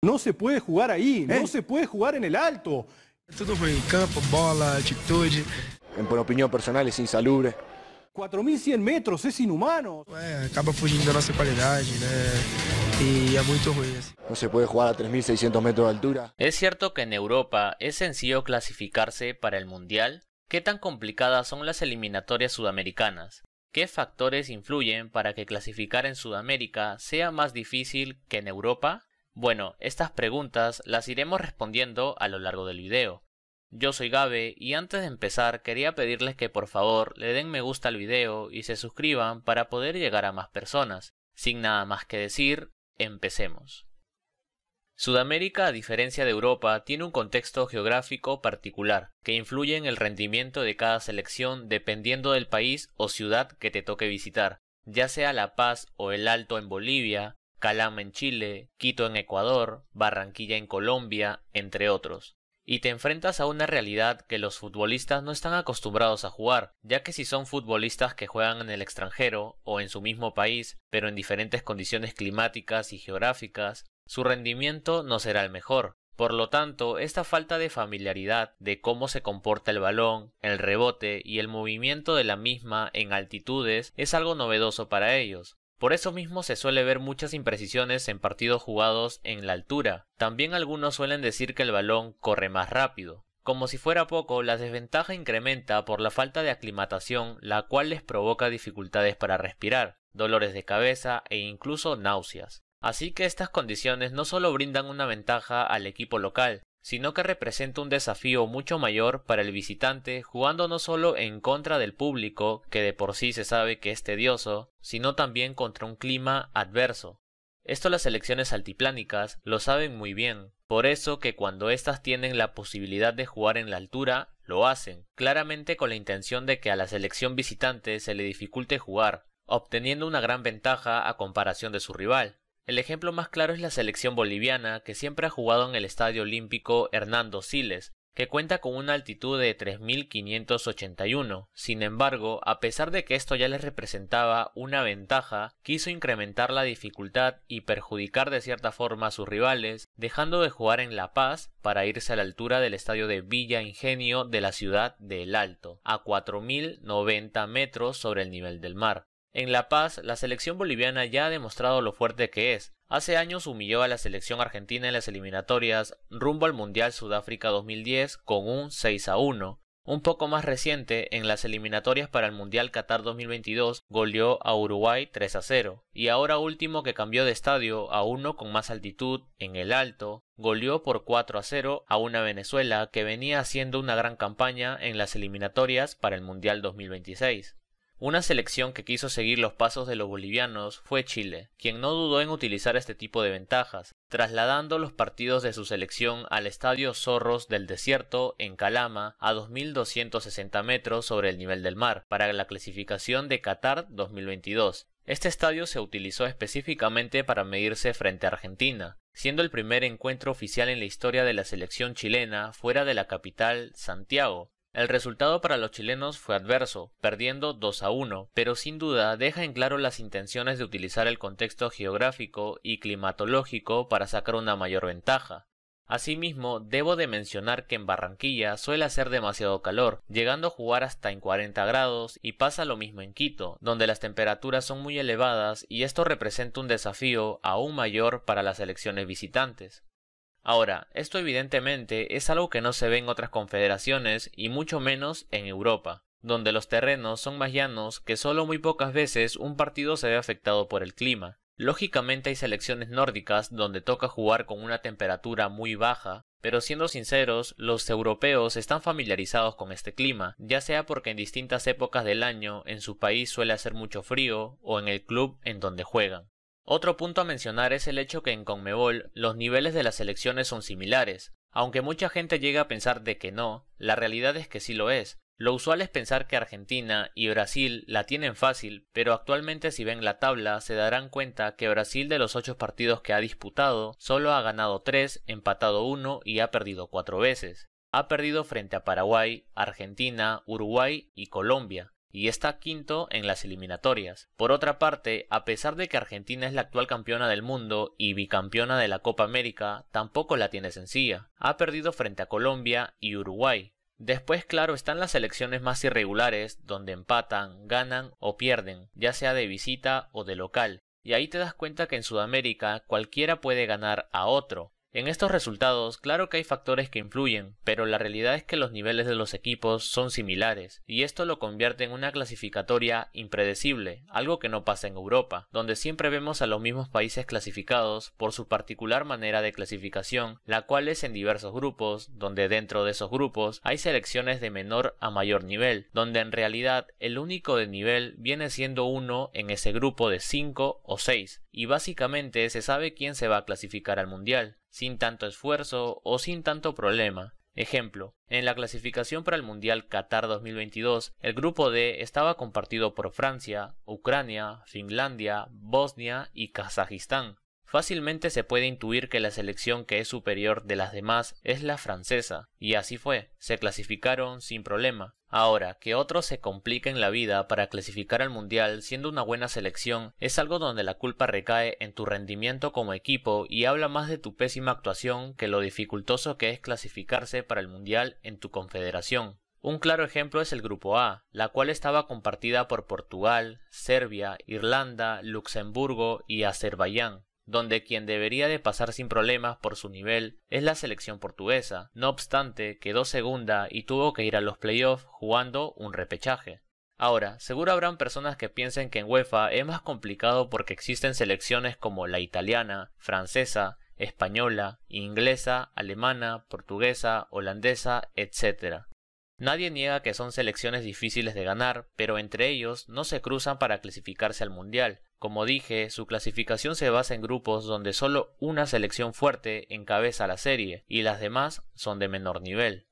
No se puede jugar ahí, no se puede jugar en el alto. Todo fue campo, bola, actitud. En por opinión personal es insalubre. 4.100 metros, es inhumano. acaba fugiendo nuestra calidad, y eh, es muy No se puede jugar a 3.600 metros de altura. Es cierto que en Europa es sencillo clasificarse para el Mundial. ¿Qué tan complicadas son las eliminatorias sudamericanas? ¿Qué factores influyen para que clasificar en Sudamérica sea más difícil que en Europa? Bueno, estas preguntas las iremos respondiendo a lo largo del video. Yo soy Gabe y antes de empezar quería pedirles que por favor le den me gusta al video y se suscriban para poder llegar a más personas. Sin nada más que decir, empecemos. Sudamérica, a diferencia de Europa, tiene un contexto geográfico particular, que influye en el rendimiento de cada selección dependiendo del país o ciudad que te toque visitar, ya sea La Paz o El Alto en Bolivia, Calam en Chile, Quito en Ecuador, Barranquilla en Colombia, entre otros. Y te enfrentas a una realidad que los futbolistas no están acostumbrados a jugar, ya que si son futbolistas que juegan en el extranjero o en su mismo país, pero en diferentes condiciones climáticas y geográficas, su rendimiento no será el mejor. Por lo tanto, esta falta de familiaridad de cómo se comporta el balón, el rebote y el movimiento de la misma en altitudes es algo novedoso para ellos, por eso mismo se suele ver muchas imprecisiones en partidos jugados en la altura. También algunos suelen decir que el balón corre más rápido. Como si fuera poco, la desventaja incrementa por la falta de aclimatación, la cual les provoca dificultades para respirar, dolores de cabeza e incluso náuseas. Así que estas condiciones no solo brindan una ventaja al equipo local, sino que representa un desafío mucho mayor para el visitante, jugando no solo en contra del público, que de por sí se sabe que es tedioso, sino también contra un clima adverso. Esto las selecciones altiplánicas lo saben muy bien, por eso que cuando éstas tienen la posibilidad de jugar en la altura, lo hacen, claramente con la intención de que a la selección visitante se le dificulte jugar, obteniendo una gran ventaja a comparación de su rival. El ejemplo más claro es la selección boliviana, que siempre ha jugado en el Estadio Olímpico Hernando Siles, que cuenta con una altitud de 3.581. Sin embargo, a pesar de que esto ya les representaba una ventaja, quiso incrementar la dificultad y perjudicar de cierta forma a sus rivales, dejando de jugar en La Paz para irse a la altura del estadio de Villa Ingenio de la ciudad de El Alto, a 4.090 metros sobre el nivel del mar. En La Paz, la selección boliviana ya ha demostrado lo fuerte que es. Hace años humilló a la selección argentina en las eliminatorias rumbo al Mundial Sudáfrica 2010 con un 6 a 1. Un poco más reciente, en las eliminatorias para el Mundial Qatar 2022, goleó a Uruguay 3 a 0. Y ahora último que cambió de estadio a uno con más altitud, en el Alto, goleó por 4 a 0 a una Venezuela que venía haciendo una gran campaña en las eliminatorias para el Mundial 2026. Una selección que quiso seguir los pasos de los bolivianos fue Chile, quien no dudó en utilizar este tipo de ventajas, trasladando los partidos de su selección al Estadio Zorros del Desierto en Calama a 2.260 metros sobre el nivel del mar, para la clasificación de Qatar 2022. Este estadio se utilizó específicamente para medirse frente a Argentina, siendo el primer encuentro oficial en la historia de la selección chilena fuera de la capital, Santiago, el resultado para los chilenos fue adverso, perdiendo 2 a 1, pero sin duda deja en claro las intenciones de utilizar el contexto geográfico y climatológico para sacar una mayor ventaja. Asimismo, debo de mencionar que en Barranquilla suele hacer demasiado calor, llegando a jugar hasta en 40 grados y pasa lo mismo en Quito, donde las temperaturas son muy elevadas y esto representa un desafío aún mayor para las elecciones visitantes. Ahora, esto evidentemente es algo que no se ve en otras confederaciones y mucho menos en Europa, donde los terrenos son más llanos que solo muy pocas veces un partido se ve afectado por el clima. Lógicamente hay selecciones nórdicas donde toca jugar con una temperatura muy baja, pero siendo sinceros, los europeos están familiarizados con este clima, ya sea porque en distintas épocas del año en su país suele hacer mucho frío o en el club en donde juegan. Otro punto a mencionar es el hecho que en Conmebol los niveles de las selecciones son similares. Aunque mucha gente llega a pensar de que no, la realidad es que sí lo es. Lo usual es pensar que Argentina y Brasil la tienen fácil, pero actualmente si ven la tabla se darán cuenta que Brasil de los 8 partidos que ha disputado solo ha ganado 3, empatado 1 y ha perdido 4 veces. Ha perdido frente a Paraguay, Argentina, Uruguay y Colombia y está quinto en las eliminatorias. Por otra parte, a pesar de que Argentina es la actual campeona del mundo y bicampeona de la Copa América, tampoco la tiene sencilla. Ha perdido frente a Colombia y Uruguay. Después, claro, están las selecciones más irregulares, donde empatan, ganan o pierden, ya sea de visita o de local. Y ahí te das cuenta que en Sudamérica cualquiera puede ganar a otro, en estos resultados, claro que hay factores que influyen, pero la realidad es que los niveles de los equipos son similares, y esto lo convierte en una clasificatoria impredecible, algo que no pasa en Europa, donde siempre vemos a los mismos países clasificados por su particular manera de clasificación, la cual es en diversos grupos, donde dentro de esos grupos hay selecciones de menor a mayor nivel, donde en realidad el único de nivel viene siendo uno en ese grupo de 5 o 6, y básicamente se sabe quién se va a clasificar al mundial sin tanto esfuerzo o sin tanto problema. Ejemplo, en la clasificación para el Mundial Qatar 2022, el grupo D estaba compartido por Francia, Ucrania, Finlandia, Bosnia y Kazajistán. Fácilmente se puede intuir que la selección que es superior de las demás es la francesa, y así fue, se clasificaron sin problema. Ahora, que otros se compliquen la vida para clasificar al Mundial siendo una buena selección es algo donde la culpa recae en tu rendimiento como equipo y habla más de tu pésima actuación que lo dificultoso que es clasificarse para el Mundial en tu confederación. Un claro ejemplo es el Grupo A, la cual estaba compartida por Portugal, Serbia, Irlanda, Luxemburgo y Azerbaiyán donde quien debería de pasar sin problemas por su nivel es la selección portuguesa, no obstante quedó segunda y tuvo que ir a los playoffs jugando un repechaje. Ahora, seguro habrán personas que piensen que en UEFA es más complicado porque existen selecciones como la italiana, francesa, española, inglesa, alemana, portuguesa, holandesa, etc. Nadie niega que son selecciones difíciles de ganar, pero entre ellos no se cruzan para clasificarse al Mundial, como dije, su clasificación se basa en grupos donde solo una selección fuerte encabeza la serie y las demás son de menor nivel.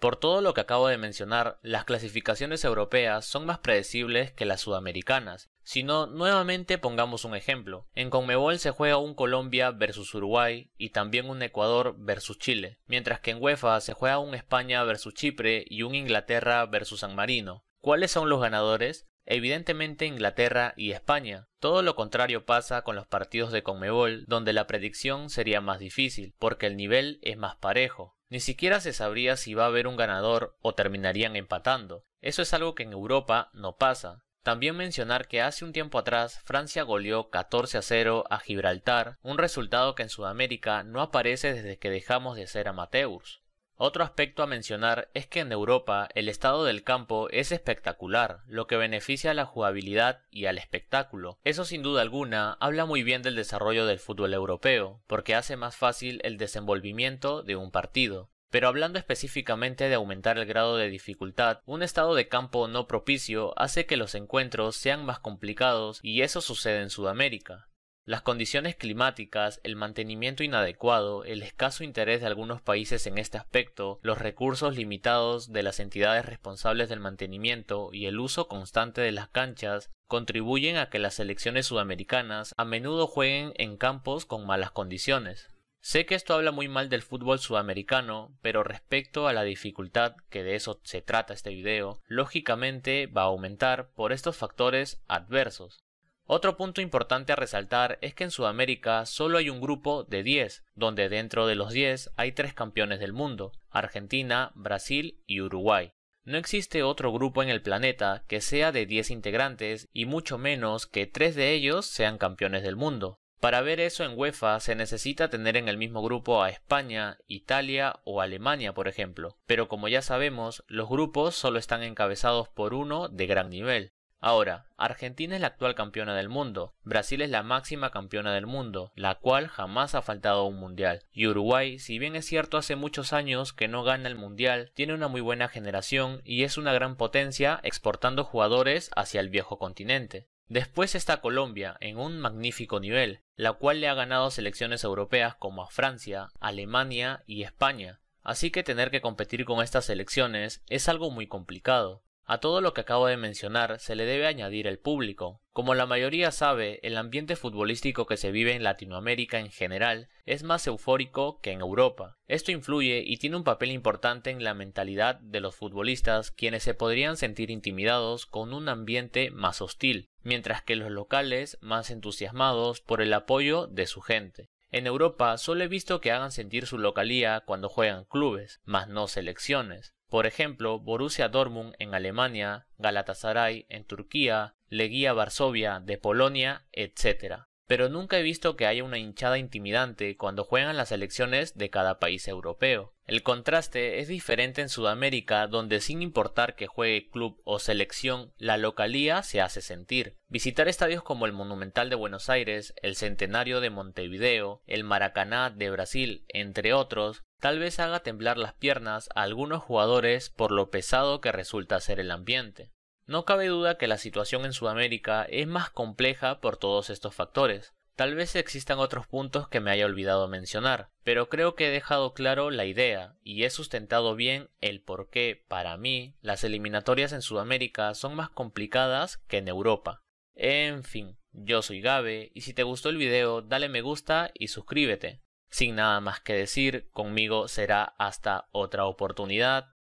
Por todo lo que acabo de mencionar, las clasificaciones europeas son más predecibles que las sudamericanas. Si no, nuevamente pongamos un ejemplo. En Conmebol se juega un Colombia versus Uruguay y también un Ecuador versus Chile, mientras que en UEFA se juega un España versus Chipre y un Inglaterra versus San Marino. ¿Cuáles son los ganadores? Evidentemente Inglaterra y España. Todo lo contrario pasa con los partidos de Conmebol, donde la predicción sería más difícil, porque el nivel es más parejo. Ni siquiera se sabría si va a haber un ganador o terminarían empatando. Eso es algo que en Europa no pasa. También mencionar que hace un tiempo atrás Francia goleó 14 a 0 a Gibraltar, un resultado que en Sudamérica no aparece desde que dejamos de ser amateurs. Otro aspecto a mencionar es que en Europa el estado del campo es espectacular, lo que beneficia a la jugabilidad y al espectáculo. Eso sin duda alguna habla muy bien del desarrollo del fútbol europeo, porque hace más fácil el desenvolvimiento de un partido. Pero hablando específicamente de aumentar el grado de dificultad, un estado de campo no propicio hace que los encuentros sean más complicados y eso sucede en Sudamérica. Las condiciones climáticas, el mantenimiento inadecuado, el escaso interés de algunos países en este aspecto, los recursos limitados de las entidades responsables del mantenimiento y el uso constante de las canchas contribuyen a que las selecciones sudamericanas a menudo jueguen en campos con malas condiciones. Sé que esto habla muy mal del fútbol sudamericano, pero respecto a la dificultad, que de eso se trata este video, lógicamente va a aumentar por estos factores adversos. Otro punto importante a resaltar es que en Sudamérica solo hay un grupo de 10, donde dentro de los 10 hay tres campeones del mundo, Argentina, Brasil y Uruguay. No existe otro grupo en el planeta que sea de 10 integrantes y mucho menos que 3 de ellos sean campeones del mundo. Para ver eso en UEFA se necesita tener en el mismo grupo a España, Italia o Alemania, por ejemplo. Pero como ya sabemos, los grupos solo están encabezados por uno de gran nivel. Ahora, Argentina es la actual campeona del mundo, Brasil es la máxima campeona del mundo, la cual jamás ha faltado un mundial, y Uruguay, si bien es cierto hace muchos años que no gana el mundial, tiene una muy buena generación y es una gran potencia exportando jugadores hacia el viejo continente. Después está Colombia, en un magnífico nivel, la cual le ha ganado selecciones europeas como a Francia, Alemania y España, así que tener que competir con estas selecciones es algo muy complicado. A todo lo que acabo de mencionar se le debe añadir el público. Como la mayoría sabe, el ambiente futbolístico que se vive en Latinoamérica en general es más eufórico que en Europa. Esto influye y tiene un papel importante en la mentalidad de los futbolistas, quienes se podrían sentir intimidados con un ambiente más hostil, mientras que los locales más entusiasmados por el apoyo de su gente. En Europa solo he visto que hagan sentir su localía cuando juegan clubes, más no selecciones. Por ejemplo, Borussia Dortmund en Alemania, Galatasaray en Turquía, Leguía Varsovia de Polonia, etc. Pero nunca he visto que haya una hinchada intimidante cuando juegan las selecciones de cada país europeo. El contraste es diferente en Sudamérica, donde sin importar que juegue club o selección, la localía se hace sentir. Visitar estadios como el Monumental de Buenos Aires, el Centenario de Montevideo, el Maracaná de Brasil, entre otros, tal vez haga temblar las piernas a algunos jugadores por lo pesado que resulta ser el ambiente. No cabe duda que la situación en Sudamérica es más compleja por todos estos factores. Tal vez existan otros puntos que me haya olvidado mencionar, pero creo que he dejado claro la idea y he sustentado bien el por qué, para mí, las eliminatorias en Sudamérica son más complicadas que en Europa. En fin, yo soy Gabe y si te gustó el video dale me gusta y suscríbete. Sin nada más que decir, conmigo será hasta otra oportunidad.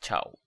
Chao.